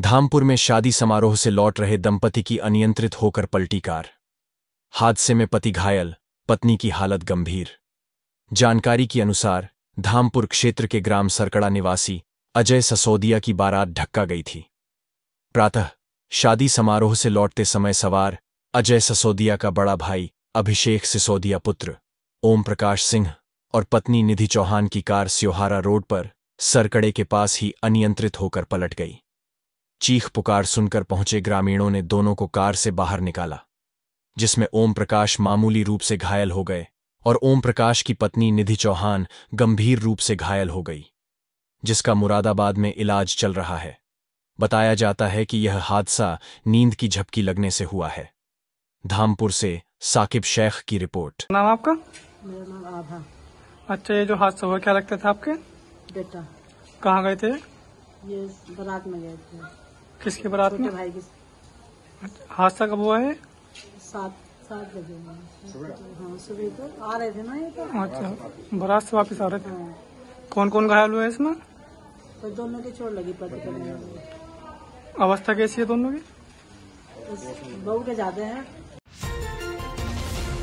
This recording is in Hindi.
धामपुर में शादी समारोह से लौट रहे दंपति की अनियंत्रित होकर पलटी कार हादसे में पति घायल पत्नी की हालत गंभीर जानकारी के अनुसार धामपुर क्षेत्र के ग्राम सरकड़ा निवासी अजय ससोदिया की बारात ढक्का गई थी प्रातः शादी समारोह से लौटते समय सवार अजय ससोदिया का बड़ा भाई अभिषेक सिसोदिया पुत्र ओम प्रकाश सिंह और पत्नी निधि चौहान की कार स्योहारा रोड पर सरकड़े के पास ही अनियंत्रित होकर पलट गई चीख पुकार सुनकर पहुंचे ग्रामीणों ने दोनों को कार से बाहर निकाला जिसमें ओम प्रकाश मामूली रूप से घायल हो गए और ओम प्रकाश की पत्नी निधि चौहान गंभीर रूप से घायल हो गई जिसका मुरादाबाद में इलाज चल रहा है बताया जाता है कि यह हादसा नींद की झपकी लगने से हुआ है धामपुर से साकिब शेख की रिपोर्ट नाम आपका मेरा नाम आभा अच्छा ये जो हादसा हुआ क्या लगता था आपके बेटा कहाँ गए थे ये बरात में गए थे किसके बारात में भाई हादसा कब हुआ है सात सात बजे हाँ, सुबह तो आ रहे थे ना ये तो अच्छा बारात से वापस आ रहे थे हाँ। कौन कौन घायल हुए इसमें तो दोनों की चोट लगी पति अवस्था कैसी है दोनों की बहू के ज्यादा है